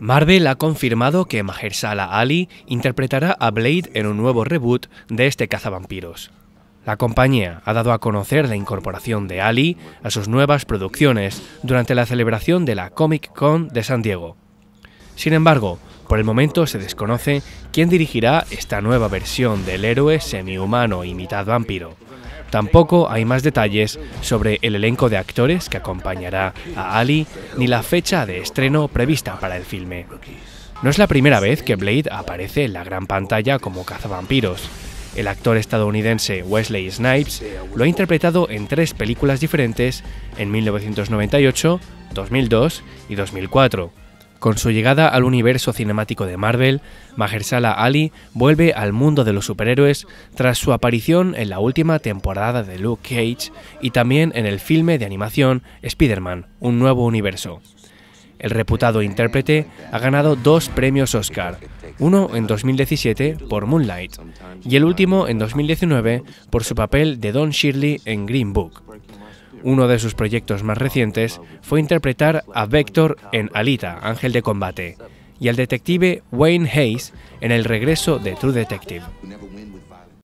Marvel ha confirmado que Mahershala Ali interpretará a Blade en un nuevo reboot de este cazavampiros. La compañía ha dado a conocer la incorporación de Ali a sus nuevas producciones durante la celebración de la Comic Con de San Diego. Sin embargo, por el momento se desconoce quién dirigirá esta nueva versión del héroe semihumano y mitad vampiro. Tampoco hay más detalles sobre el elenco de actores que acompañará a Ali ni la fecha de estreno prevista para el filme. No es la primera vez que Blade aparece en la gran pantalla como cazavampiros. El actor estadounidense Wesley Snipes lo ha interpretado en tres películas diferentes en 1998, 2002 y 2004. Con su llegada al universo cinemático de Marvel, Mahershala Ali vuelve al mundo de los superhéroes tras su aparición en la última temporada de Luke Cage y también en el filme de animación Spider-Man, Un Nuevo Universo. El reputado intérprete ha ganado dos premios Oscar, uno en 2017 por Moonlight y el último en 2019 por su papel de Don Shirley en Green Book. Uno de sus proyectos más recientes fue interpretar a Vector en Alita, Ángel de Combate, y al detective Wayne Hayes en El regreso de True Detective.